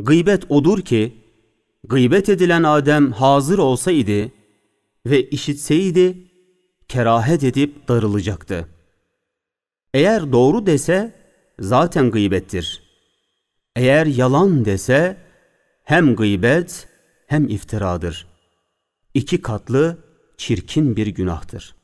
Gıybet odur ki, gıybet edilen Adem hazır olsaydı ve işitseydi, kerahet edip darılacaktı. Eğer doğru dese, zaten gıybettir. Eğer yalan dese, hem gıybet hem iftiradır. İki katlı, çirkin bir günahtır.